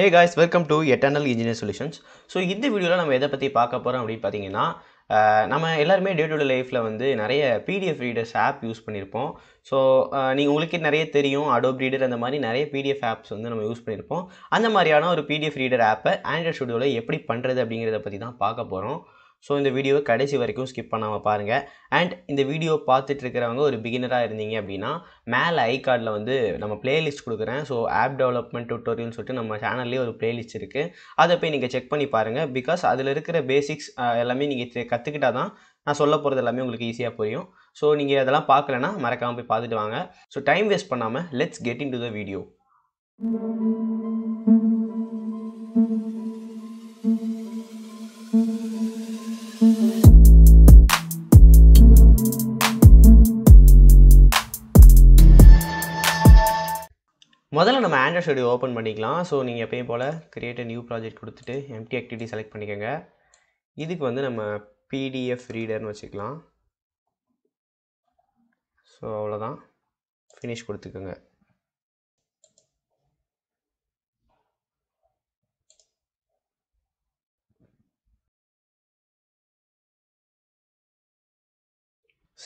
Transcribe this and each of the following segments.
hey guys welcome to eternal engineer solutions so இந்த வீடியோவில் நம்ம எதை பற்றி பார்க்க போகிறோம் அப்படின்னு பார்த்தீங்கன்னா நம்ம எல்லாருமே டே டு டே லைஃப்பில் வந்து நிறைய பிடிஎஃப் ரீடர்ஸ் ஆப் யூஸ் பண்ணியிருப்போம் ஸோ நீங்கள் உங்களுக்கே நிறைய தெரியும் அடோப் ரீடர் அந்த மாதிரி நிறைய பிடிஎஃப் ஆப்ஸ் வந்து நம்ம யூஸ் பண்ணியிருப்போம் அந்த மாதிரியான ஒரு பிடிஎஃப் ரீடர் ஆப்பை ஆண்ட்ராய்ட் ஸ்டுடியோவில் எப்படி பண்ணுறது அப்படிங்கிறத பற்றி தான் பார்க்க போகிறோம் ஸோ இந்த வீடியோவை கடைசி வரைக்கும் ஸ்கிப் பண்ணாமல் பாருங்கள் அண்ட் இந்த வீடியோ பார்த்துட்டு இருக்கிறவங்க ஒரு பிகினராக இருந்தீங்க அப்படின்னா மேலே ஐ கார்டில் வந்து நம்ம பிளேலிஸ்ட் கொடுக்குறேன் ஸோ ஆப் டெவலப்மெண்ட் டியூட்டோரியல்னு சொல்லிட்டு நம்ம சேனல்லேயே ஒரு பிளேலிஸ்ட் இருக்குது அதை போய் நீங்கள் செக் பண்ணி பாருங்கள் பிகாஸ் அதில் இருக்கிற பேசிக்ஸ் எல்லாமே நீங்கள் கற்றுக்கிட்டால் தான் நான் சொல்ல போகிறது எல்லாமே உங்களுக்கு ஈஸியாக புரியும் ஸோ நீங்கள் அதெல்லாம் பார்க்கலன்னா மறக்காமல் போய் பார்த்துட்டு வாங்க ஸோ டைம் வேஸ்ட் பண்ணாமல் let's get into the video கேண்டர் ஷெடியூல் ஓப்பன் பண்ணிக்கலாம் ஸோ நீங்கள் எப்பயும் போல் கிரியேட்டர் நியூ ப்ராஜெக்ட் கொடுத்துட்டு எம்டி ஆக்டிவிட்டி செலக்ட் பண்ணிக்கோங்க இதுக்கு வந்து நம்ம பிடிஎஃப் ரீடர்னு வச்சுக்கலாம் ஸோ அவ்வளோதான் ஃபினிஷ் கொடுத்துக்கோங்க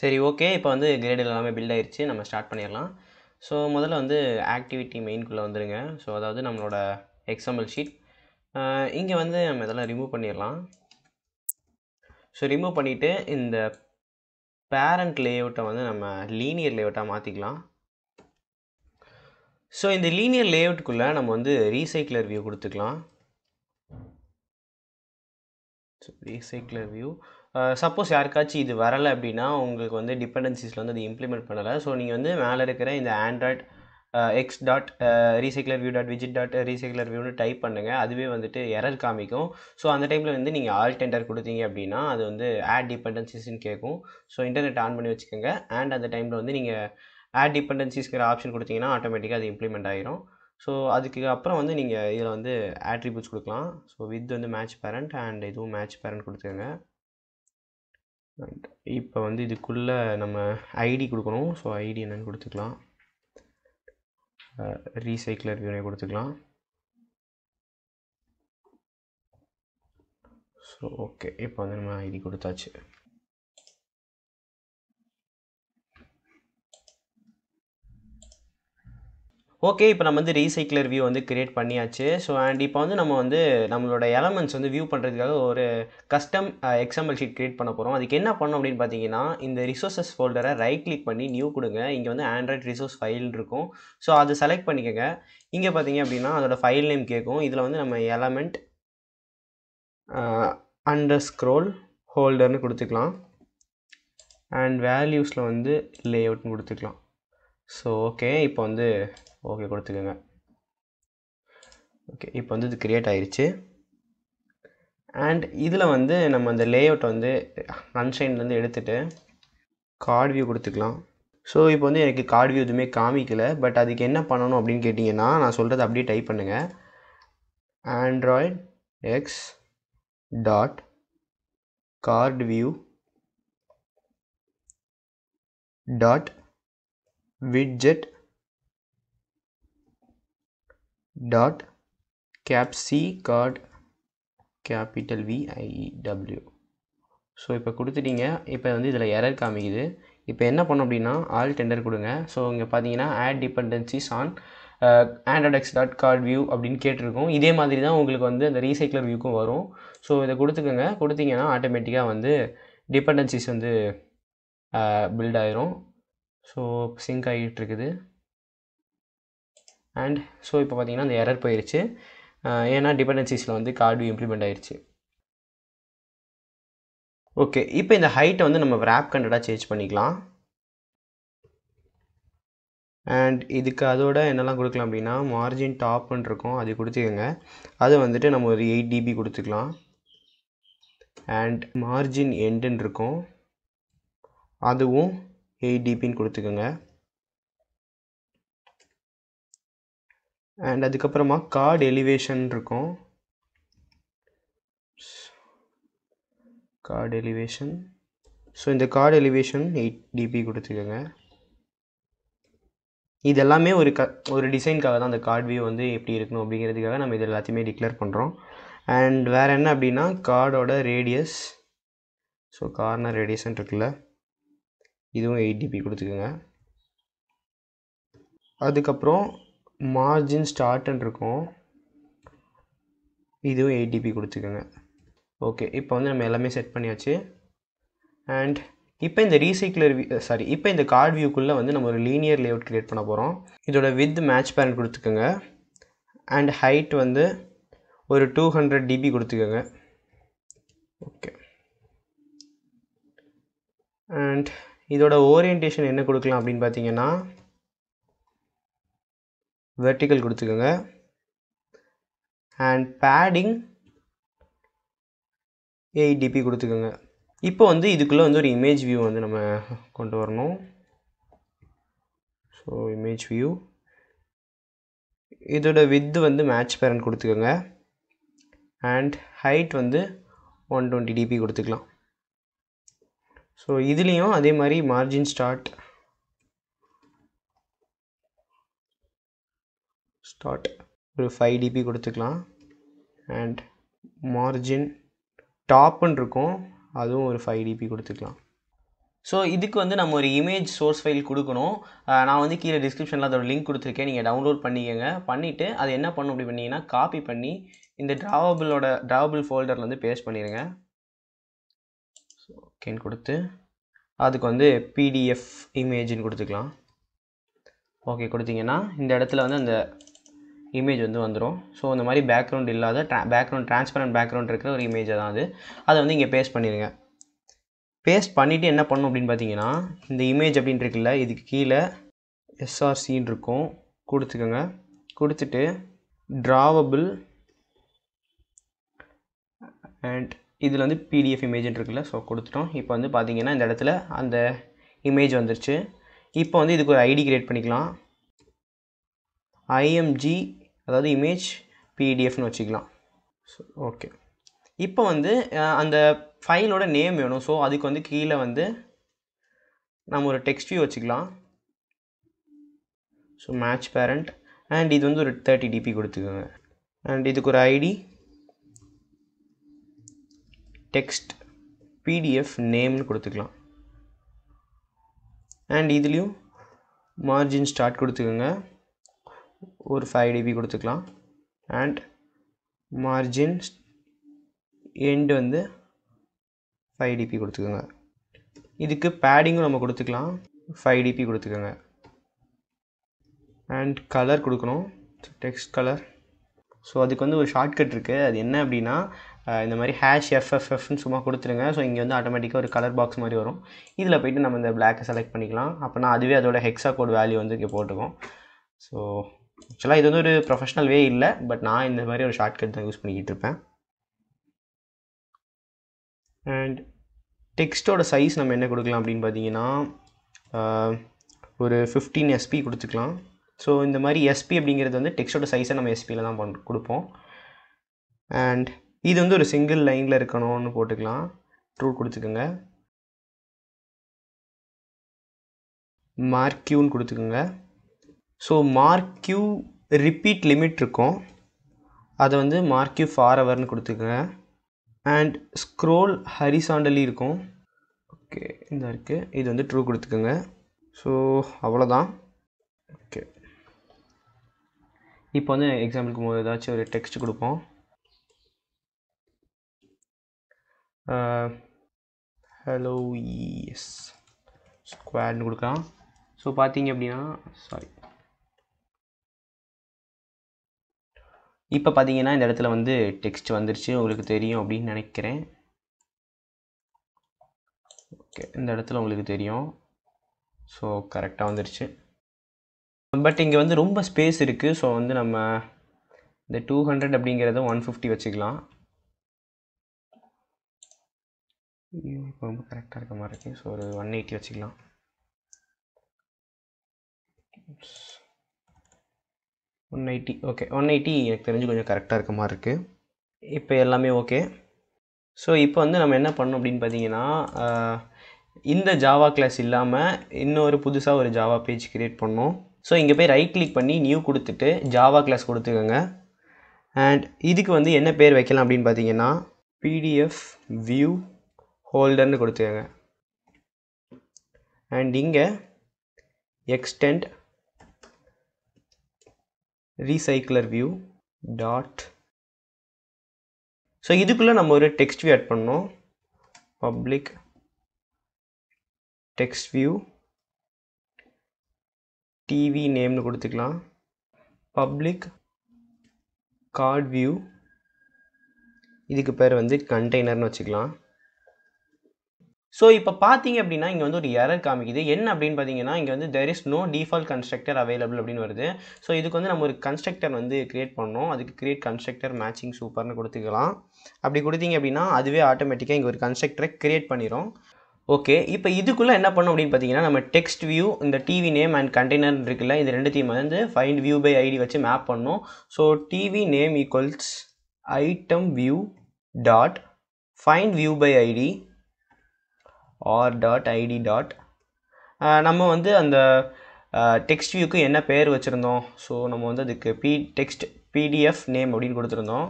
சரி ஓகே இப்போ வந்து கிரேடில் எல்லாமே பில்ட் ஆயிடுச்சு நம்ம ஸ்டார்ட் பண்ணிடலாம் ஸோ முதல்ல வந்து ஆக்டிவிட்டி மெயின்குள்ளே வந்துடுங்க ஸோ அதாவது நம்மளோட எக்ஸாம்பிள் ஷீட் இங்கே வந்து நம்ம இதெல்லாம் ரிமூவ் பண்ணிடலாம் ஸோ ரிமூவ் பண்ணிவிட்டு இந்த பேரண்ட் லேஅவுட்டை வந்து நம்ம லீனியர் லேஅவுட்டாக மாற்றிக்கலாம் ஸோ இந்த லீனியர் லேஅவுட்டுக்குள்ளே நம்ம வந்து ரீசைக்கிளர் வியூ கொடுத்துக்கலாம் ஸோ ரீசைக்கிளர் வியூ சப்போஸ் யாருக்காச்சும் இது வரலை அப்படின்னா உங்களுக்கு வந்து டிபெண்டன்சிஸில் வந்து அது இம்ப்ளிமெண்ட் பண்ணலை ஸோ நீங்கள் வந்து மேலே இருக்கிற இந்த Android X dot recycler view dot விஜிட் டாட் ரீசைக்லர் வியூன்னு டைப் பண்ணுங்கள் அதுவே வந்துட்டு எரர் காமிக்கும் ஸோ அந்த டைமில் வந்து நீங்கள் ஆல் டெண்டர் கொடுத்தீங்க அப்படின்னா அது வந்து ஆட் டிபெண்டன்சிஸ்ன்னு கேட்கும் ஸோ இன்டர்நெட் ஆன் பண்ணி வச்சுக்கோங்க அண்ட் அந்த டைமில் வந்து நீங்கள் ஆட் டிபெண்டன்சிஸ்ங்கிற ஆப்ஷன் கொடுத்தீங்கன்னா ஆட்டோமேட்டிக்காக அது இம்ப்ளிமெண்ட் ஆகிரும் ஸோ அதுக்கு அப்புறம் வந்து நீங்கள் இதில் வந்து ஆட்ரிபியூட்ஸ் கொடுக்கலாம் ஸோ வித் வந்து மேட்ச் பேரண்ட் அண்ட் இதுவும் மேட்ச் பேரண்ட் கொடுத்துக்கோங்க இப்போ வந்து இதுக்குள்ளே நம்ம ஐடி கொடுக்கணும் ஸோ ஐடி என்னென்னு கொடுத்துக்கலாம் ரீசைக்கிளர் வியூனை கொடுத்துக்கலாம் ஸோ ஓகே இப்போ வந்து நம்ம ஐடி கொடுத்தாச்சு ஓகே இப்போ நம்ம வந்து ரீசைக்கிளர் வியூ வந்து கிரியேட் பண்ணியாச்சு ஸோ அண்ட் இப்போ வந்து நம்ம வந்து நம்மளோட எலமெண்ட்ஸ் வந்து வியூ பண்ணுறதுக்காக ஒரு கஸ்டம் எக்ஸாம்பிள் ஷீட் கிரியேட் பண்ண போகிறோம் அதுக்கு என்ன பண்ணோம் அப்படின்னு பார்த்தீங்கன்னா இந்த ரிசோர்ஸஸ் ஃபோல்டரை ரைட் கிளிக் பண்ணி நியூ கொடுங்க இங்கே வந்து ஆண்ட்ராய்ட் ரிசோர்ஸ் ஃபைல் இருக்கும் ஸோ அதை செலக்ட் பண்ணிக்கோங்க இங்கே பார்த்தீங்க அப்படின்னா அதோட ஃபைல் நேம் கேட்கும் இதில் வந்து நம்ம எலமெண்ட் அண்டர் ஸ்க்ரோல் ஹோல்டர்னு கொடுத்துக்கலாம் அண்ட் வேல்யூஸில் வந்து லேஅவுட்னு கொடுத்துக்கலாம் ஸோ ஓகே இப்போ வந்து ஓகே கொடுத்துக்கோங்க ஓகே இப்போ வந்து இது க்ரியேட் ஆயிடுச்சு அண்ட் இதில் வந்து நம்ம அந்த லேஅவுட்டை வந்து அன்ஷைன்லேருந்து எடுத்துகிட்டு கார்டு வியூ கொடுத்துக்கலாம் ஸோ இப்போ வந்து எனக்கு கார்டு வியூ எதுவுமே காமிக்கல பட் அதுக்கு என்ன பண்ணணும் அப்படின்னு கேட்டிங்கன்னா நான் சொல்கிறது அப்படியே டைப் பண்ணுங்கள் Android X dot card view dot widget dot cap C card capital VIW so இப்போ கொடுத்துட்டீங்க இப்போ வந்து இதில் எரர் காமிக்குது இப்போ என்ன பண்ணோம் அப்படின்னா ஆல் டெண்டர் கொடுங்க ஸோ இங்கே பார்த்தீங்கன்னா add dependencies on AndroidX dot card view அப்படின்னு கேட்டிருக்கோம் இதே மாதிரி தான் உங்களுக்கு வந்து அந்த ரீசைக்கிளர் வியூக்கும் வரும் ஸோ இதை கொடுத்துக்கோங்க கொடுத்தீங்கன்னா ஆட்டோமேட்டிக்காக வந்து டிபெண்டன்சிஸ் வந்து பில்ட் uh, ஆயிரும் ஸோ சிங்க் ஆகிட்டு இருக்குது அண்ட் ஸோ இப்போ பார்த்திங்கன்னா அந்த எரர் போயிடுச்சு ஏன்னா டிபெண்டன்சிஸில் வந்து கார்டு இம்ப்ளிமெண்ட் ஆயிடுச்சு ஓகே இப்போ இந்த ஹைட்டை வந்து நம்ம ரேப் கண்டடாக சேஞ்ச் பண்ணிக்கலாம் அண்ட் இதுக்கு அதோட என்னெல்லாம் கொடுக்கலாம் அப்படின்னா மார்ஜின் டாப்னு இருக்கும் அது கொடுத்துக்கோங்க அது வந்துட்டு நம்ம ஒரு எயிட் டிபி கொடுத்துக்கலாம் அண்ட் மார்ஜின் எண்டுன்னு இருக்கும் அதுவும் எயிட் டிபின்னு கொடுத்துக்கோங்க அண்ட் அதுக்கப்புறமா கார்டு எலிவேஷன் இருக்கும் கார்டு எலிவேஷன் ஸோ இந்த கார்டு எலிவேஷன் எயிட் டிபி கொடுத்துக்கோங்க இது எல்லாமே ஒரு க ஒரு டிசைனுக்காக தான் அந்த கார்டு வியூ வந்து எப்படி இருக்கணும் அப்படிங்கிறதுக்காக நம்ம இது எல்லாத்தையுமே டிக்ளேர் பண்ணுறோம் அண்ட் வேறு என்ன அப்படின்னா கார்டோட ரேடியஸ் ஸோ கார்னர் ரேடியஸ்ன்னு இருக்குல்ல இதுவும் எயிட் டிபி கொடுத்துக்கோங்க அதுக்கப்புறம் மார்ஜின் ஸ்டார்ட்னு இருக்கும் இதுவும் எயிட் கொடுத்துக்கோங்க ஓகே இப்போ வந்து நம்ம எல்லாமே செட் பண்ணியாச்சு அண்ட் இப்போ இந்த ரீசைக்ளர் சாரி இப்போ இந்த கார்ட் வியூக்குள்ளே வந்து நம்ம ஒரு லீனியர் லேஅவுட் க்ரியேட் பண்ண போகிறோம் இதோட வித் மேட்ச் பேரண்ட் கொடுத்துக்கோங்க அண்ட் ஹைட் வந்து ஒரு டூ ஹண்ட்ரட் டிபி கொடுத்துக்கோங்க ஓகே அண்ட் இதோட ஓரியன்டேஷன் என்ன கொடுக்கலாம் அப்படின்னு பார்த்தீங்கன்னா வெர்டிக்கல் கொடுத்துக்கோங்க அண்ட் பேடிங் எயிட் டிபி கொடுத்துக்கோங்க இப்போ வந்து இதுக்குள்ளே வந்து ஒரு இமேஜ் வியூ வந்து நம்ம கொண்டு வரணும் ஸோ இமேஜ் வியூ இதோட வித்து வந்து மேட்ச் பேரண்ட் கொடுத்துக்கோங்க அண்ட் ஹைட் வந்து ஒன் டுவெண்ட்டி டிபி கொடுத்துக்கலாம் ஸோ இதுலேயும் அதே மாதிரி மார்ஜின் ஸ்டார்ட் டாட் ஒரு ஃபைவ் டிபி கொடுத்துக்கலாம் அண்ட் மார்ஜின் டாப்புன்னு இருக்கும் அதுவும் ஒரு ஃபைவ் டிபி கொடுத்துக்கலாம் ஸோ இதுக்கு வந்து நம்ம ஒரு இமேஜ் சோர்ஸ் ஃபைல் கொடுக்கணும் நான் வந்து கீழே டிஸ்கிரிப்ஷனில் அதோட லிங்க் கொடுத்துருக்கேன் நீங்கள் டவுன்லோட் பண்ணிக்கோங்க பண்ணிவிட்டு அது என்ன பண்ணும் அப்படி பண்ணிங்கன்னா காப்பி பண்ணி இந்த ட்ராவபிளோட ட்ராவபிள் ஃபோல்டரில் வந்து பேஸ்ட் பண்ணிடுங்க ஓகேன்னு கொடுத்து அதுக்கு வந்து பிடிஎஃப் இமேஜின்னு கொடுத்துக்கலாம் ஓகே கொடுத்தீங்கன்னா இந்த இடத்துல வந்து அந்த இமேஜ் வந்து வந்துடும் ஸோ இந்த மாதிரி பேக்ரவுண்ட் இல்லாத ட்ரா பேக்ரவுண்ட் ட்ரான்ஸ்பரண்ட் பேக்ரவுண்ட் இருக்கிற ஒரு இமேஜ் தான் அது அதை வந்து இங்கே பேஸ்ட் பண்ணிடுங்க பேஸ்ட் பண்ணிவிட்டு என்ன பண்ணும் அப்படின்னு பார்த்தீங்கன்னா இந்த இமேஜ் அப்படின்ட்டு இருக்குல்ல இதுக்கு கீழே எஸ்ஆர்சின்னு இருக்கும் கொடுத்துக்கோங்க கொடுத்துட்டு ட்ராவபிள் அண்ட் இதில் வந்து பிடிஎஃப் இமேஜ்னு இருக்குல்ல ஸோ கொடுத்துட்டோம் இப்போ வந்து பார்த்தீங்கன்னா இந்த இடத்துல அந்த இமேஜ் வந்துருச்சு இப்போ வந்து இதுக்கு ஒரு ஐடி கிரியேட் பண்ணிக்கலாம் ஐஎம்ஜி அதாவது இமேஜ் பிடிஎஃப்னு வச்சுக்கலாம் ஸோ ஓகே இப்போ வந்து அந்த ஃபைலோட நேம் வேணும் ஸோ அதுக்கு வந்து கீழே வந்து நம்ம ஒரு டெக்ஸ்ட் வியூ வச்சுக்கலாம் ஸோ மேட்ச் பேரண்ட் அண்ட் இது வந்து ஒரு தேர்ட்டி டிபி கொடுத்துக்கோங்க அண்ட் இதுக்கு ஒரு ஐடி டெக்ஸ்ட் பிடிஎஃப் நேம்னு கொடுத்துக்கலாம் அண்ட் இதுலேயும் மார்ஜின் ஸ்டார்ட் கொடுத்துக்கோங்க ஒரு ஃபைவ் டிபி கொடுத்துக்கலாம் அண்ட் மார்ஜின் எண்டு வந்து ஃபைவ் டிபி கொடுத்துக்கோங்க இதுக்கு பேடிங்கும் நம்ம கொடுத்துக்கலாம் ஃபைவ் டிபி கொடுத்துக்கோங்க அண்ட் கலர் கொடுக்கணும் டெக்ஸ்ட் கலர் ஸோ அதுக்கு வந்து ஒரு ஷார்ட்கட் இருக்குது அது என்ன அப்படின்னா இந்த மாதிரி ஹேஷ் எஃப்எஃப்எஃப்னு சும்மா கொடுத்துருங்க ஸோ இங்கே வந்து ஆட்டோமேட்டிக்காக ஒரு கலர் பாக்ஸ் மாதிரி வரும் இதில் போய்ட்டு நம்ம இந்த பிளாக்கை செலக்ட் பண்ணிக்கலாம் அப்போனா அதுவே அதோட ஹெக்ஸா கோட் வேல்யூ வந்து இங்கே போட்டுக்கும் ஸோ ஆக்சுவலாக இது வந்து ஒரு ப்ரொஃபஷனல் வே இல்லை பட் நான் இந்த மாதிரி ஒரு ஷார்ட்கட் தான் யூஸ் பண்ணிக்கிட்டு இருப்பேன் அண்ட் டெக்ஸ்ட்டோட சைஸ் நம்ம என்ன கொடுக்கலாம் அப்படின்னு பார்த்தீங்கன்னா ஒரு ஃபிஃப்டீன் எஸ்பி கொடுத்துக்கலாம் ஸோ இந்த மாதிரி எஸ்பி அப்படிங்கிறது வந்து டெக்ஸ்ட்டோட சைஸை நம்ம எஸ்பியில் தான் பண் கொடுப்போம் அண்ட் இது வந்து ஒரு சிங்கிள் லைனில் இருக்கணும்னு போட்டுக்கலாம் ட்ரூ கொடுத்துக்கோங்க மார்க்யூன்னு கொடுத்துக்கோங்க ஸோ மார்க்யூ ரிப்பீட் லிமிட் இருக்கும் அதை வந்து மார்க்யூ ஃபார் ஹவர்னு கொடுத்துக்கோங்க அண்ட் ஸ்க்ரோல் ஹரிசாண்டலி இருக்கும் ஓகே இந்த இருக்குது இது வந்து ட்ரூ கொடுத்துக்கோங்க ஸோ அவ்வளோதான் ஓகே இப்போ வந்து எக்ஸாம்பிளுக்கு ஏதாச்சும் ஒரு டெக்ஸ்ட் கொடுப்போம் ஹலோ எஸ் ஸ்கொயர்னு கொடுக்கலாம் ஸோ பார்த்தீங்க அப்படின்னா சாரி இப்போ பார்த்தீங்கன்னா இந்த இடத்துல வந்து டெக்ஸ்ட் வந்துருச்சு உங்களுக்கு தெரியும் அப்படின்னு நினைக்கிறேன் ஓகே இந்த இடத்துல உங்களுக்கு தெரியும் ஸோ கரெக்டாக வந்துருச்சு பட் இங்கே வந்து ரொம்ப ஸ்பேஸ் இருக்குது ஸோ வந்து நம்ம இந்த டூ ஹண்ட்ரட் அப்படிங்கிறத ஒன் ஃபிஃப்டி வச்சுக்கலாம் இப்போ ரொம்ப கரெக்டாக இருக்க மாதிரி இருக்குது ஸோ ஒரு ஒன் எயிட்டி வச்சுக்கலாம் one eighty okay one eighty எனக்கு தெரிஞ்சு கொஞ்சம் கரெக்டாக இருக்க மாதிரி இருக்குது இப்போ எல்லாமே ஓகே ஸோ இப்போ வந்து நம்ம என்ன பண்ணோம் அப்படின்னு பார்த்தீங்கன்னா இந்த ஜாவா கிளாஸ் இல்லாமல் இன்னொரு புதுசாக ஒரு ஜாவா பேஜ் க்ரியேட் பண்ணோம் ஸோ இங்கே போய் ரைட் கிளிக் பண்ணி நியூ கொடுத்துட்டு ஜாவா கிளாஸ் கொடுத்துக்கோங்க அண்ட் இதுக்கு வந்து என்ன பேர் வைக்கலாம் அப்படின்னு பார்த்தீங்கன்னா பிடிஎஃப் வியூ ஹோல்டர்னு கொடுத்துக்கோங்க அண்ட் இங்கே extend recycler view dot so இதுக்குள்ளே நம்ம ஒரு டெக்ஸ்ட் வியூ ஆட் பண்ணோம் பப்ளிக் டெக்ஸ்ட் வியூ டிவி நேம்னு கொடுத்துக்கலாம் பப்ளிக் கார்ட் வியூ இதுக்கு பேர் வந்து கண்டெய்னர்னு வச்சுக்கலாம் ஸோ இப்போ பார்த்தீங்க அப்படின்னா இங்கே வந்து ஒரு எரர் காமிக்குது என்ன அப்படின்னு பார்த்தீங்கன்னா இங்கே வந்து there is no default constructor available அப்படின்னு வருது ஸோ இதுக்கு வந்து நம்ம ஒரு கன்ஸ்ட்ரக்டர் வந்து கிரியேட் பண்ணோம் அதுக்கு கிரியேட் கன்ஸ்ட்ரக்டர் மேட்சிங் சூப்பர்னு கொடுத்துக்கலாம் அப்படி கொடுத்தீங்க அப்படின்னா அதுவே ஆட்டோமேட்டிக்காக இங்கே ஒரு கன்ஸ்ட்ரக்டரை கிரியேட் பண்ணிடும் ஓகே இப்போ இதுக்குள்ளே என்ன பண்ணோம் அப்படின்னு பார்த்தீங்கன்னா நம்ம டெக்ஸ்ட் வியூ இந்த டிவி நேம் அண்ட் கண்டெய்னர் இருக்குல்ல ரெண்டு ரெண்டுத்தையும் வந்து ஃபைண்ட் வியூ பை ஐடி வச்சு மேப் பண்ணோம் so TV name equals item view dot find view by ID R dot ID dot நம்ம வந்து அந்த டெக்ஸ்ட் வியூக்கு என்ன பேர் வச்சுருந்தோம் ஸோ நம்ம வந்து அதுக்கு பி டெக்ஸ்ட் பிடிஎஃப் நேம் அப்படின்னு கொடுத்துருந்தோம்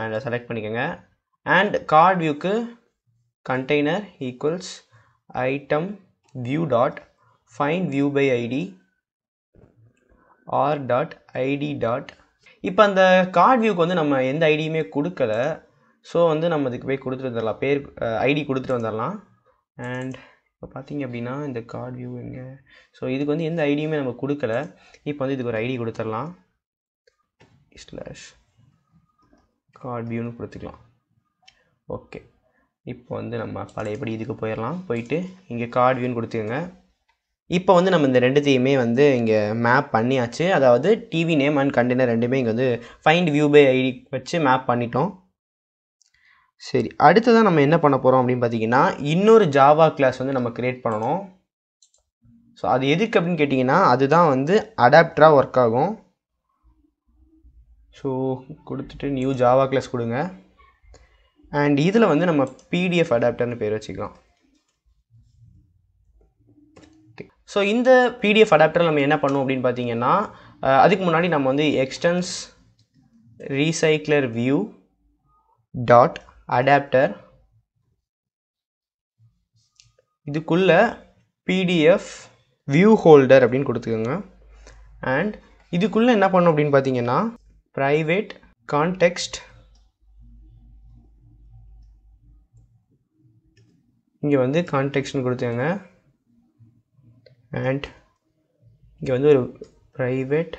அண்ட் செலக்ட் பண்ணிக்கோங்க அண்ட் கார்ட் வியூக்கு container equals item view dot find view by ID R dot ID dot இப்போ அந்த கார்ட் வியூக்கு வந்து நம்ம எந்த ஐடியுமே கொடுக்கல ஸோ வந்து நம்ம அதுக்கு போய் கொடுத்துட்டு வந்துடலாம் பேர் ஐடி கொடுத்துட்டு வந்துடலாம் அண்ட் இப்போ பார்த்தீங்க அப்படின்னா இந்த கார்ட் வியூ எங்கே ஸோ இதுக்கு வந்து எந்த ஐடியுமே நம்ம கொடுக்கல இப்போ வந்து இதுக்கு ஒரு ஐடி கொடுத்துடலாம் ஸ்லாஷ் கார்ட் வியூன்னு கொடுத்துக்கலாம் ஓகே இப்போ வந்து நம்ம பழையபடி இதுக்கு போயிடலாம் போயிட்டு இங்கே கார்டு வியூன்னு கொடுத்துக்கோங்க இப்போ வந்து நம்ம இந்த ரெண்டுத்தையுமே வந்து இங்கே மேப் பண்ணியாச்சு அதாவது டிவி நேம் அண்ட் கண்டெய்னர் ரெண்டுமே இங்கே வந்து ஃபைண்ட் வியூ பை ஐடி வச்சு மேப் பண்ணிட்டோம் சரி அடுத்ததாக நம்ம என்ன பண்ண போகிறோம் அப்படின்னு பார்த்தீங்கன்னா இன்னொரு ஜாவா கிளாஸ் வந்து நம்ம க்ரியேட் பண்ணணும் ஸோ அது எதுக்கு அப்படின்னு கேட்டிங்கன்னா அதுதான் வந்து அடாப்டராக ஒர்க் ஆகும் ஸோ கொடுத்துட்டு நியூ ஜாவா கிளாஸ் கொடுங்க அண்ட் இதில் வந்து நம்ம பிடிஎஃப் அடாப்டர்னு பேர் வச்சுக்கலாம் ஸோ இந்த பிடிஎஃப் அடாப்டர் நம்ம என்ன பண்ணுவோம் அப்படின்னு பார்த்தீங்கன்னா அதுக்கு முன்னாடி நம்ம வந்து extends recycler view dot adapter இதுக்குள்ள பிடிஎஃப் வியூ ஹோல்டர் அப்படின்னு கொடுத்துக்கோங்க அண்ட் இதுக்குள்ளே என்ன பண்ணும் அப்படின்னு பார்த்தீங்கன்னா ப்ரைவேட் கான்டெக்ஸ்ட் இங்கே வந்து கான்டெக்ட்னு கொடுத்துக்கோங்க அண்ட் இங்கே வந்து ஒரு ப்ரைவேட்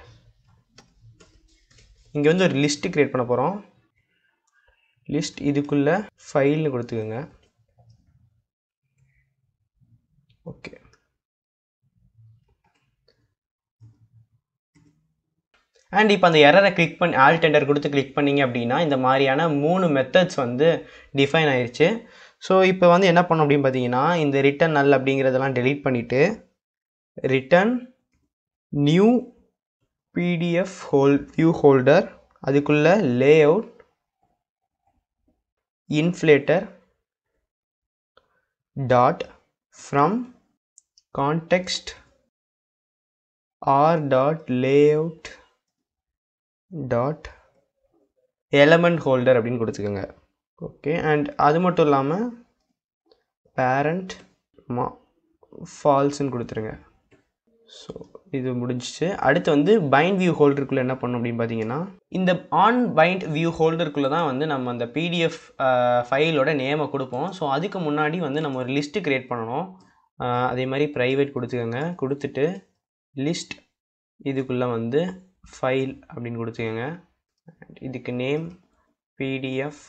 இங்கே வந்து ஒரு லிஸ்ட்டு க்ரியேட் பண்ண போகிறோம் லிஸ்ட் இதுக்குள்ளே ஃபைல்னு கொடுத்துக்கோங்க ஓகே அண்ட் இப்போ அந்த எரரை கிளிக் பண்ணி ஆல் டெண்டர் கொடுத்து கிளிக் பண்ணிங்க அப்படின்னா இந்த மாதிரியான மூணு மெத்தட்ஸ் வந்து டிஃபைன் ஆயிடுச்சு ஸோ இப்போ வந்து என்ன பண்ணோம் அப்படின்னு பார்த்தீங்கன்னா இந்த ரிட்டன் நல் அப்படிங்கிறதெல்லாம் டெலீட் பண்ணிவிட்டு ரிட்டன் நியூ பிடிஎஃப் ஹோல் வியூ ஹோல்டர் அதுக்குள்ளே layout inflator dot from context r dot layout dot element holder அப்படின்னு கொடுத்துக்கோங்க ஓகே அண்ட் அது மட்டும் இல்லாமல் பேரண்ட் மா ஃபால்ஸுன்னு கொடுத்துருங்க ஸோ இது முடிஞ்சிச்சு அடுத்து வந்து பைண்ட் வியூ ஹோல்டருக்குள்ளே என்ன பண்ணும் அப்படின்னு பார்த்தீங்கன்னா இந்த ஆன் பைண்ட் வியூ ஹோல்டருக்குள்ளே தான் வந்து நம்ம அந்த பிடிஎஃப் ஃபைலோட நேமை கொடுப்போம் ஸோ அதுக்கு முன்னாடி வந்து நம்ம ஒரு லிஸ்ட்டு க்ரியேட் பண்ணணும் அதே மாதிரி ப்ரைவேட் கொடுத்துக்கோங்க கொடுத்துட்டு லிஸ்ட் இதுக்குள்ளே வந்து ஃபைல் அப்படின்னு கொடுத்துக்கோங்க இதுக்கு நேம் பிடிஎஃப்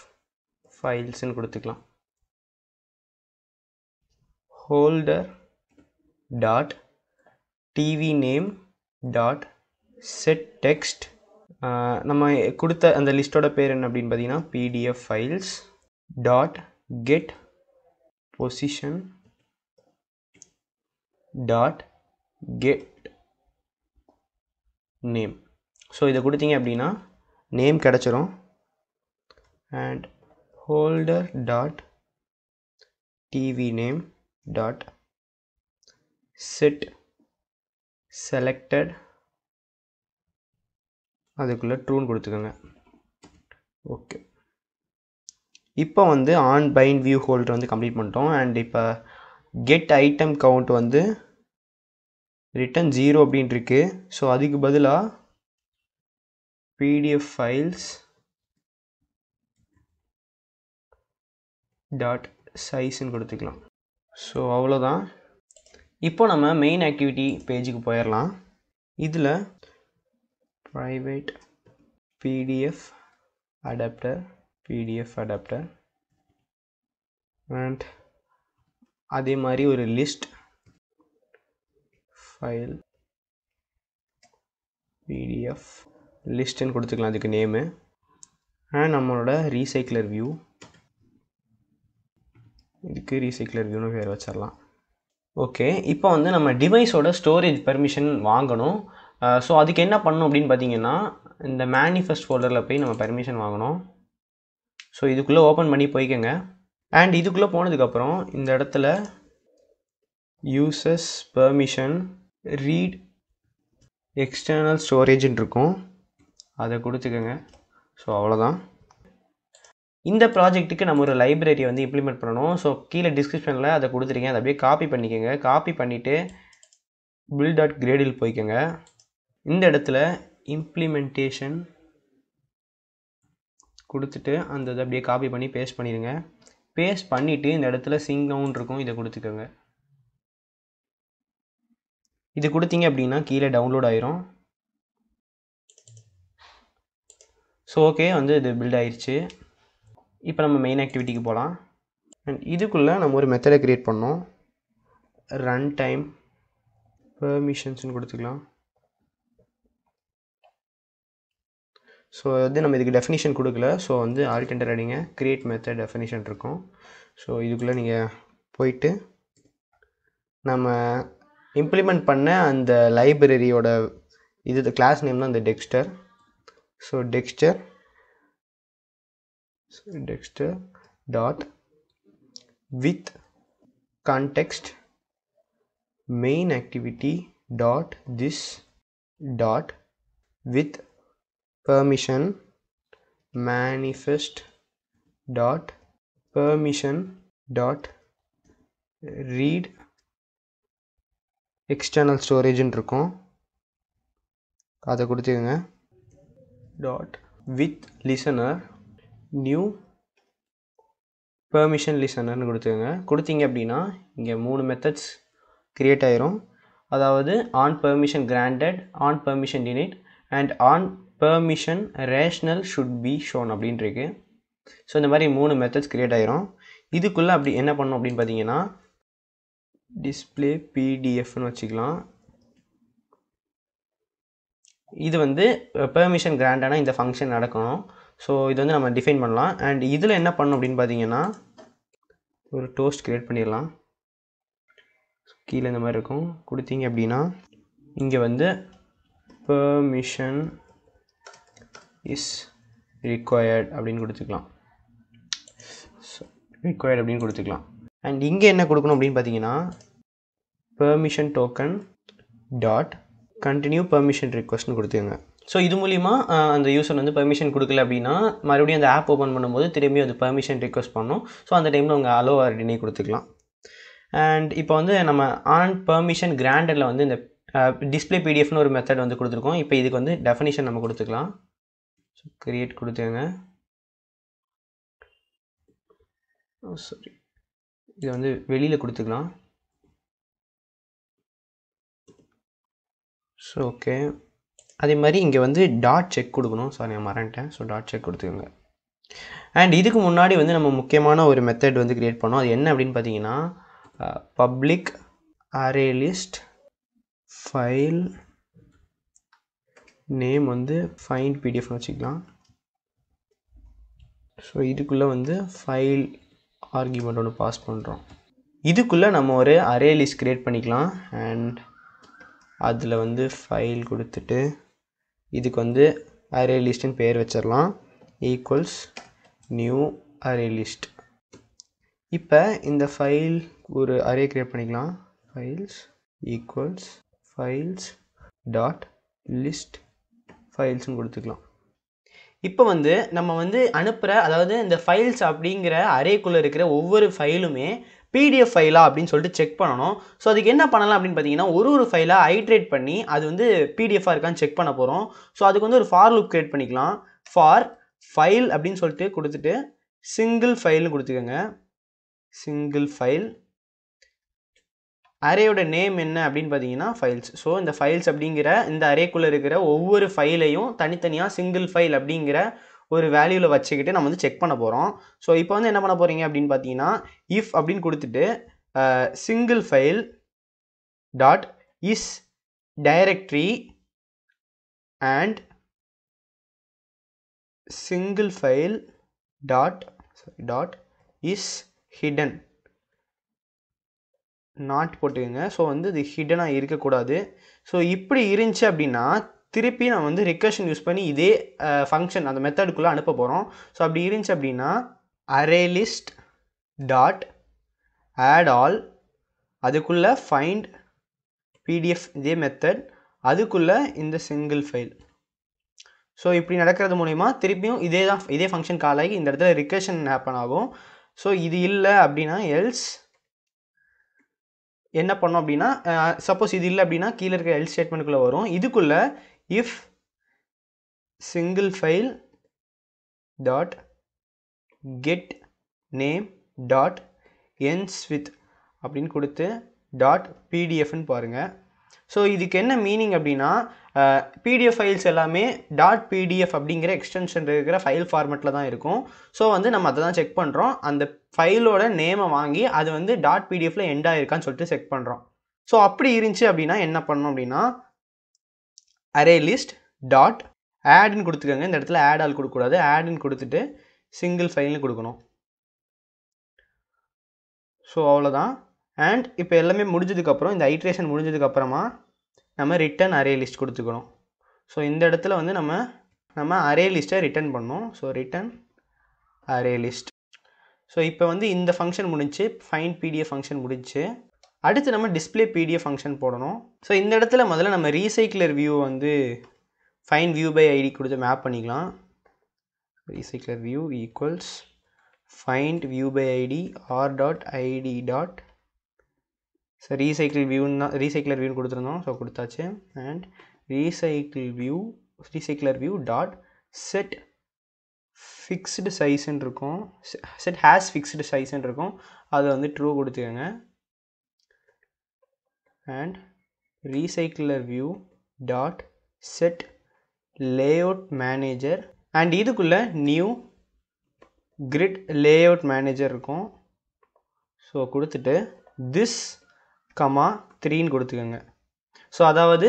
ஃபைல்ஸ்ன்னு கொடுத்துக்கலாம் holder dot TV name dot set text நம்ம கொடுத்த அந்த லிஸ்ட்டோட பேர் என்ன அப்படின்னு பார்த்தீங்கன்னா PDF files dot get position dot get name so இதை கொடுத்தீங்க அப்படின்னா நேம் கிடச்சிரும் and holder dot TV name dot set selected அதுக்குள்ளே ட்ரூன் கொடுத்துக்கோங்க ஓகே இப்போ வந்து ஆன் பைண்ட் வியூ ஹோல்டர் வந்து கம்ப்ளீட் பண்ணிட்டோம் அண்ட் இப்போ கெட் ஐட்டம் கவுண்ட் வந்து ரிட்டன் ஜீரோ அப்படின்ட்டு இருக்கு ஸோ அதுக்கு பதிலாக பிடிஎஃப் ஃபைல்ஸ் டாட் சைஸ்ன்னு கொடுத்துக்கலாம் ஸோ அவ்வளோதான் இப்போ நம்ம மெயின் ஆக்டிவிட்டி பேஜுக்கு போயிடலாம் இதில் private PDF adapter PDF adapter and அதே மாதிரி ஒரு லிஸ்ட் ஃபைல் பிடிஎஃப் லிஸ்ட்டுன்னு கொடுத்துக்கலாம் அதுக்கு நேமு அண்ட் நம்மளோட ரீசைக்கிளர் வியூ இதுக்கு ரீசைக்கிளர் வியூன்னு பேர் வச்சிடலாம் ஓகே இப்போ வந்து நம்ம டிவைஸோட ஸ்டோரேஜ் பெர்மிஷன் வாங்கணும் ஸோ uh, அதுக்கு என்ன பண்ணணும் அப்படின்னு பார்த்தீங்கன்னா இந்த மேனிஃபெஸ்ட் ஃபோல்டரில் போய் நம்ம பெர்மிஷன் வாங்கணும் ஸோ இதுக்குள்ளே ஓப்பன் பண்ணி போய்க்கோங்க அண்ட் இதுக்குள்ளே போனதுக்கப்புறம் இந்த இடத்துல யூசஸ் பெர்மிஷன் ரீட் எக்ஸ்டர்னல் ஸ்டோரேஜ்னு இருக்கும் அதை கொடுத்துக்கோங்க ஸோ அவ்வளோதான் இந்த ப்ராஜெக்ட்டுக்கு நம்ம ஒரு லைப்ரரி வந்து இம்ப்ளிமெண்ட் பண்ணணும் ஸோ கீழே டிஸ்கிரிப்ஷனில் அதை கொடுத்துருக்கேன் அதை அப்படியே காப்பி பண்ணிக்கோங்க காப்பி பண்ணிவிட்டு பில் டாட் கிரேடில் போய்க்கோங்க இந்த இடத்துல இம்ப்ளிமெண்டேஷன் கொடுத்துட்டு அந்த இதை அப்படியே காப்பி பண்ணி பேஸ்ட் பண்ணிடுங்க பேஸ்ட் பண்ணிவிட்டு இந்த இடத்துல சிங்கவுன் இருக்கும் இதை கொடுத்துக்கோங்க இது கொடுத்தீங்க அப்படின்னா கீழே டவுன்லோட் ஆயிரும் ஸோ ஓகே வந்து இது பில்ட் ஆயிடுச்சு இப்போ நம்ம மெயின் ஆக்டிவிட்டிக்கு போகலாம் அண்ட் இதுக்குள்ளே நம்ம ஒரு மெத்தடை க்ரியேட் பண்ணோம் ரன் டைம் பெர்மிஷன்ஸ்னு கொடுத்துக்கலாம் ஸோ வந்து நம்ம இதுக்கு டெஃபினிஷன் கொடுக்கல ஸோ வந்து ஆல்டெண்டர் அடிங்க க்ரியேட் மெத்தட் டெஃபினிஷன் இருக்கும் ஸோ இதுக்குள்ளே நீங்கள் போயிட்டு நம்ம இம்ப்ளிமெண்ட் பண்ண அந்த லைப்ரரியோட இது கிளாஸ் நேம் தான் இந்த Dexter so Dexter so dexter dot with context main activity dot this dot with permission manifest dot permission dot read external ஸ்டோரேஜ்னு இருக்கும் அதை கொடுத்துக்கோங்க dot with listener new permission லிசனர்னு கொடுத்துக்கோங்க கொடுத்தீங்க அப்படின்னா இங்கே மூணு மெத்தட்ஸ் க்ரியேட் ஆயிரும் அதாவது on permission granted on permission denied and on permission rationale should be shown அப்படின்ட்டுருக்கு ஸோ இந்த மாதிரி மூணு மெத்தட்ஸ் க்ரியேட் ஆயிரும் இதுக்குள்ளே அப்படி என்ன பண்ணோம் அப்படின்னு பார்த்தீங்கன்னா டிஸ்பிளே பிடிஎஃப்னு வச்சுக்கலாம் இது வந்து பெர்மிஷன் கிராண்டான இந்த ஃபங்க்ஷன் நடக்கணும் ஸோ இது வந்து நம்ம டிஃபைன் பண்ணலாம் அண்ட் இதில் என்ன பண்ணும் அப்படின்னு பார்த்தீங்கன்னா ஒரு டோஸ்ட் க்ரியேட் பண்ணிடலாம் கீழே இந்த மாதிரி இருக்கும் கொடுத்தீங்க அப்படின்னா இங்கே வந்து பெர்மிஷன் இஸ் ரிக்வயர்ட் அப்படின்னு கொடுத்துக்கலாம் ரிக்வயர்ட் அப்படின்னு கொடுத்துக்கலாம் அண்ட் இங்கே என்ன கொடுக்கணும் அப்படின்னு பார்த்தீங்கன்னா permission token dot continue permission ரிக்வஸ்ட்னு கொடுத்துக்கோங்க ஸோ இது மூலிமா அந்த யூசர் வந்து பெர்மிஷன் கொடுக்கல அப்படின்னா மறுபடியும் அந்த ஆப் ஓப்பன் பண்ணும்போது திரும்பி அது பெர்மிஷன் ரிக்வஸ்ட் பண்ணோம் ஸோ அந்த டைமில் உங்கள் அலோ ஆர்டினே கொடுத்துக்கலாம் அண்ட் இப்போ வந்து நம்ம ஆன் பெர்மிஷன் கிராண்டடில் வந்து இந்த டிஸ்பிளே பிடிஎஃப்னு ஒரு மெத்தட் வந்து கொடுத்துருக்கோம் இப்போ இதுக்கு வந்து டெஃபனிஷன் நம்ம கொடுத்துக்கலாம் ஸோ க்ரியேட் கொடுத்துருங்க சாரி இதை வந்து வெளியில் கொடுத்துக்கலாம் ஸோ ஓகே அதே மாதிரி இங்கே வந்து டாட் செக் கொடுக்கணும் சாரி நான் மறந்துட்டேன் ஸோ டாட் செக் கொடுத்துக்கோங்க அண்ட் இதுக்கு முன்னாடி வந்து நம்ம முக்கியமான ஒரு மெத்தட் வந்து க்ரியேட் பண்ணோம் அது என்ன அப்படின்னு பார்த்தீங்கன்னா பப்ளிக் அரேலிஸ்ட் ஃபைல் நேம் வந்து ஃபைன் பிடிஎஃப்னு வச்சுக்கலாம் ஸோ இதுக்குள்ளே வந்து ஃபைல் ஆர்கியூமெண்ட் ஒன்று பாஸ் பண்ணுறோம் இதுக்குள்ளே நம்ம ஒரு அரேலிஸ்ட் க்ரியேட் பண்ணிக்கலாம் அண்ட் அதில் வந்து ஃபைல் கொடுத்துட்டு இதுக்கு வந்து அரே லிஸ்ட்டுன்னு பேர் வச்சிடலாம் ஈக்குவல்ஸ் நியூ அரே லிஸ்ட் இப்போ இந்த ஃபைல் ஒரு அரே க்ரியேட் பண்ணிக்கலாம் files equals files dot list ஃபைல்ஸும் கொடுத்துக்கலாம் இப்போ வந்து நம்ம வந்து அனுப்புகிற அதாவது இந்த ஃபைல்ஸ் அப்படிங்கிற அரேக்குள்ளே இருக்கிற ஒவ்வொரு ஃபைலுமே பிடிஎஃப் ஃபைலா அப்படின்னு சொல்லிட்டு செக் பண்ணணும் ஸோ அதுக்கு என்ன பண்ணலாம் அப்படின்னு பார்த்தீங்கன்னா ஒரு ஒரு ஃபைலாக ஹைட்ரேட் பண்ணி அது வந்து பிடிஎஃபாக இருக்கான்னு செக் பண்ண போகிறோம் ஸோ அதுக்கு வந்து ஒரு ஃபார் லுக் க்ரியேட் பண்ணிக்கலாம் ஃபார் ஃபைல் அப்படின்னு சொல்லிட்டு கொடுத்துட்டு சிங்கிள் ஃபைல்னு கொடுத்துக்கோங்க சிங்கிள் ஃபைல் அரேயோட நேம் என்ன அப்படின்னு பார்த்தீங்கன்னா ஃபைல்ஸ் ஸோ இந்த ஃபைல்ஸ் அப்படிங்கிற இந்த அரேக்குள்ளே இருக்கிற ஒவ்வொரு ஃபைலையும் தனித்தனியாக சிங்கிள் ஃபைல் அப்படிங்கிற ஒரு வேல்யூவில் வச்சுக்கிட்டு நம்ம வந்து செக் பண்ண போகிறோம் ஸோ இப்போ வந்து என்ன பண்ண போகிறீங்க அப்படின்னு பார்த்தீங்கன்னா இஃப் அப்படின்னு கொடுத்துட்டு single file dot is directory and single file dot dot is hidden not போட்டுக்கோங்க ஸோ வந்து இது ஹிடனாக இருக்கக்கூடாது ஸோ இப்படி இருந்துச்சு அப்படின்னா திருப்பி நான் வந்து ரிக்கர்ஷன் யூஸ் பண்ணி இதே ஃபங்க்ஷன் அந்த மெத்தடுக்குள்ளே அனுப்ப போகிறோம் ஸோ அப்படி இருந்துச்சு அப்படின்னா array list dot add all அதுக்குள்ளே ஃபைண்ட் பிடிஎஃப் இதே மெத்தட் அதுக்குள்ளே இந்த சிங்கிள் ஃபைல் ஸோ இப்படி நடக்கிறது மூலிமா திருப்பியும் இதே தான் இதே ஃபங்க்ஷன் கால் ஆகி இந்த இடத்துல ரிக்கர்ஷன் ஹேப்பன் ஆகும் ஸோ இது இல்லை அப்படின்னா எல்ஸ் என்ன பண்ணோம் அப்படின்னா சப்போஸ் இது இல்லை அப்படின்னா கீழே இருக்கிற எல் ஸ்டேட்மெண்ட்டுக்குள்ளே வரும் இதுக்குள்ளே if single file dot get name dot ends with அப்படின்னு கொடுத்து டாட் பிடிஎஃப்னு பாருங்கள் ஸோ இதுக்கு என்ன மீனிங் அப்படின்னா பிடிஎஃப் ஃபைல்ஸ் எல்லாமே டாட் பிடிஎஃப் அப்படிங்கிற எக்ஸ்டென்ஷன் இருக்கிற ஃபைல் ஃபார்மெட்டில் தான் இருக்கும் ஸோ வந்து நம்ம அதை தான் செக் பண்ணுறோம் அந்த ஃபைலோட நேமை வாங்கி அது வந்து டாட் பிடிஎஃப்ல எண்ட் ஆகிருக்கான்னு சொல்லிட்டு செக் பண்ணுறோம் ஸோ அப்படி இருந்துச்சு அப்படின்னா என்ன பண்ணோம் அப்படின்னா அரே லிஸ்ட் டாட் ஆட்னு கொடுத்துக்கோங்க இந்த இடத்துல ஆட் ஆல் கொடுக்கக்கூடாது ஆடுன்னு கொடுத்துட்டு சிங்கிள் ஃபைல்னு கொடுக்கணும் ஸோ அவ்வளோதான் அண்ட் இப்போ எல்லாமே முடிஞ்சதுக்கப்புறம் இந்த ஐட்ரேஷன் முடிஞ்சதுக்கப்புறமா நம்ம ரிட்டன் அரே லிஸ்ட் கொடுத்துக்கணும் ஸோ இந்த இடத்துல வந்து நம்ம நம்ம அரே லிஸ்ட்டை ரிட்டன் பண்ணோம் so return array list so இப்போ வந்து இந்த ஃபங்க்ஷன் முடிஞ்சு ஃபைன் பிடிஎஃப் ஃபங்க்ஷன் முடிஞ்சு அடுத்து நம்ம டிஸ்பிளே பிடிஎஃப் ஃபங்க்ஷன் போடணும் ஸோ இந்த இடத்துல முதல்ல நம்ம ரீசைக்கிளர் வியூ வந்து ஃபைன் வியூ பை ஐடி கொடுத்து மேப் பண்ணிக்கலாம் recycler view equals find view by ID R dot ID dot so recycle வியூன்னு தான் ரீசைக்கிளர் வியூன்னு கொடுத்துருந்தோம் ஸோ கொடுத்தாச்சு and recycle view recycler view dot set fixed சைஸ்ன்னு இருக்கும் செட் ஹேஸ் ஃபிக்ஸ்டு சைஸ்ன்னு இருக்கும் அதை வந்து ட்ரூ கொடுத்துக்கோங்க and recycler view dot set layout manager and இதுக்குள்ளே நியூ கிரிட் லேஅவுட் மேனேஜர் இருக்கும் ஸோ கொடுத்துட்டு திஸ் கமா த்ரீன்னு கொடுத்துக்கோங்க ஸோ அதாவது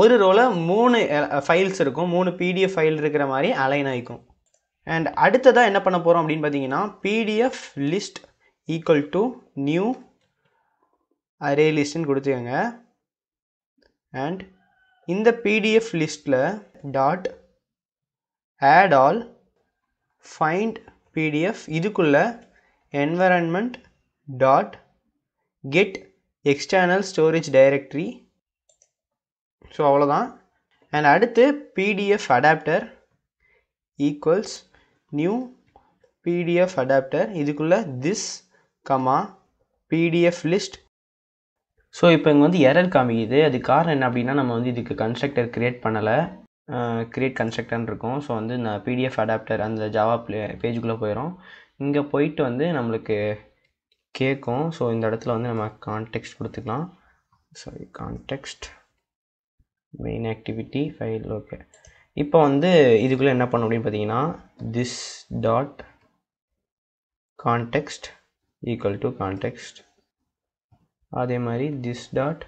ஒரு ரோவில் மூணு ஃபைல்ஸ் இருக்கும் மூணு பிடிஎஃப் ஃபைல் இருக்கிற மாதிரி அலைன் ஆகிக்கும் அண்ட் அடுத்ததாக என்ன பண்ண போகிறோம் அப்படின்னு பார்த்தீங்கன்னா PDF list equal to new array லிஸ்ட்டுன்னு கொடுத்துக்கோங்க அண்ட் இந்த பிடிஎஃப் லிஸ்ட்டில் dot add all find PDF இதுக்குள்ளே environment dot get external storage directory so அவ்வளோதான் அண்ட் அடுத்து PDF adapter equals new PDF adapter இதுக்குள்ளே this comma PDF list so இப்போ இங்கே வந்து எரர் காமிக்குது அது காரணம் என்ன அப்படின்னா நம்ம வந்து இதுக்கு கன்ஸ்ட்ரக்டர் க்ரியேட் பண்ணலை க்ரியேட் கன்ஸ்ட்ரக்டர்னு இருக்கும் ஸோ வந்து இந்த பிடிஎஃப் அடாப்டர் அந்த ஜாவா ப்ளே பேஜுக்குள்ளே போயிடும் இங்கே போயிட்டு வந்து நம்மளுக்கு கேட்கும் ஸோ இந்த இடத்துல வந்து நம்ம கான்டெக்ட் கொடுத்துக்கலாம் sorry context main activity file okay இப்போ வந்து இதுக்குள்ளே என்ன பண்ண அப்படின்னு பார்த்தீங்கன்னா this dot context equal to context அதே மாதிரி this dot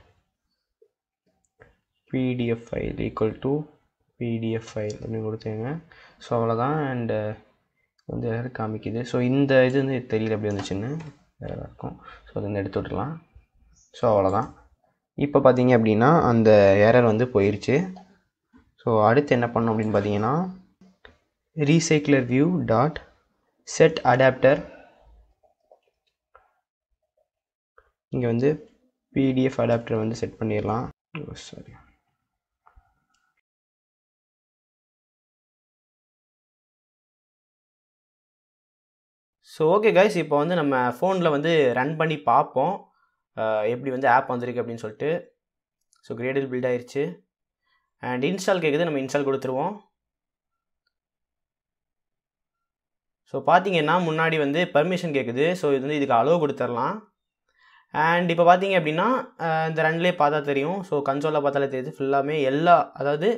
PDF file equal to PDF file அப்படின்னு கொடுத்துங்க ஸோ அவ்வளோதான் அண்டு uh, வந்து எல்லாரும் காமிக்குது ஸோ இந்த இது வந்து தெரியல எப்படி வந்துச்சுன்னு வேறு இருக்கும் ஸோ அதை வந்து எடுத்து விட்டுலாம் ஸோ அவ்வளோதான் இப்போ பார்த்தீங்க அப்படின்னா அந்த ஏரர் வந்து போயிடுச்சு ஸோ அடுத்து என்ன பண்ணோம் அப்படின்னு பார்த்தீங்கன்னா recycler view dot set adapter இங்கே வந்து பிடிஎஃப் அடாப்டர் வந்து செட் பண்ணிடலாம் சாரி ஸோ ஓகே கைஸ் இப்போ வந்து நம்ம ஃபோனில் வந்து ரன் பண்ணி பார்ப்போம் எப்படி வந்து ஆப் வந்திருக்கு அப்படின்னு சொல்லிட்டு ஸோ கிரேடில் பில்ட் ஆயிடுச்சு அண்ட் இன்ஸ்டால் கேட்குது நம்ம இன்ஸ்டால் கொடுத்துருவோம் ஸோ பார்த்தீங்கன்னா முன்னாடி வந்து பர்மிஷன் கேட்குது ஸோ இது வந்து இதுக்கு அலோவ் கொடுத்துர்லாம் அண்ட் இப்போ பார்த்தீங்க அப்படின்னா இந்த ரெண்டுலேயே பார்த்தா தெரியும் ஸோ கன்சோலில் பார்த்தாலே தெரியுது ஃபுல்லாமே எல்லா அதாவது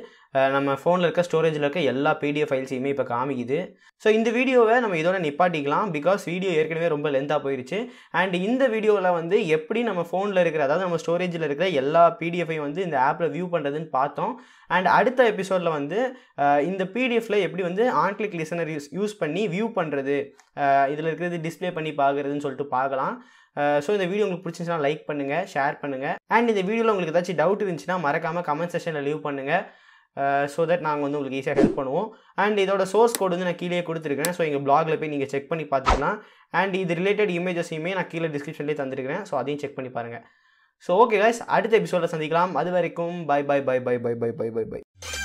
நம்ம ஃபோனில் இருக்க ஸ்டோரேஜில் இருக்க எல்லா பிடிஎஃப் ஃபைல்ஸையுமே இப்போ காமிக்குது ஸோ இந்த வீடியோவை நம்ம இதோட நிப்பாட்டிக்கலாம் பிகாஸ் வீடியோ ஏற்கனவே ரொம்ப லென்த்தாக போயிடுச்சு அண்ட் இந்த வீடியோவில் வந்து எப்படி நம்ம ஃபோனில் இருக்கிற அதாவது நம்ம ஸ்டோரேஜில் இருக்கிற எல்லா பிடிஎஃபையும் வந்து இந்த ஆப்பில் வியூ பண்ணுறதுன்னு பார்த்தோம் அண்ட் அடுத்த எபிசோடில் வந்து இந்த பிடிஎஃப்பில் எப்படி வந்து ஆன்கிளிக் லிசனர் யூஸ் யூஸ் பண்ணி வியூ பண்ணுறது இதில் இருக்கிறது டிஸ்பிளே பண்ணி பார்க்குறதுன்னு சொல்லிட்டு பார்க்கலாம் ஸோ இந்த வீடியோ உங்களுக்கு பிடிச்சிருந்துச்சுன்னா லைக் பண்ணுங்கள் ஷேர் பண்ணுங்கள் அண்ட் இந்த வீடியோவில் உங்களுக்கு ஏதாச்சும் டவுட் இருந்துச்சுன்னா மறக்காமல் கமெண்ட் செஷனில் லீவ் பண்ணுங்கள் ஸோ தட் நாங்கள் வந்து உங்களுக்கு ஈஸியாக ஹெல்ப் பண்ணுவோம் அண்ட் இதோட சோர்ஸ் கோடு வந்து நான் கீழே கொடுத்துருக்கேன் ஸோ எங்கள் பிளாகில் போய் நீங்கள் செக் பண்ணி பார்த்துக்கலாம் அண்ட் இது ரிலேட்டட் இமேஜஸையுமே நான் கீழே டிஸ்கிரிப்ஷன்லேயே தந்துருக்கிறேன் ஸோ அதையும் செக் பண்ணி பாருங்கள் ஸோ ஓகே கைஸ் அடுத்த எபிசோடில் சந்திக்கலாம் அது வரைக்கும் bye bye bye bye bye bye bye bye by